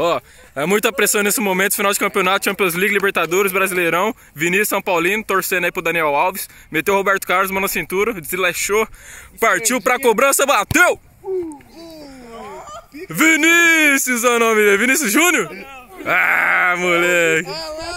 Ó, é muita pressão nesse momento, final de campeonato, Champions League, Libertadores, Brasileirão, Vinícius São Paulino, torcendo aí pro Daniel Alves, meteu o Roberto Carlos, mano na cintura, desleixou, partiu pra cobrança, bateu! Vinícius é o nome dele, Vinícius Júnior? Ah, moleque!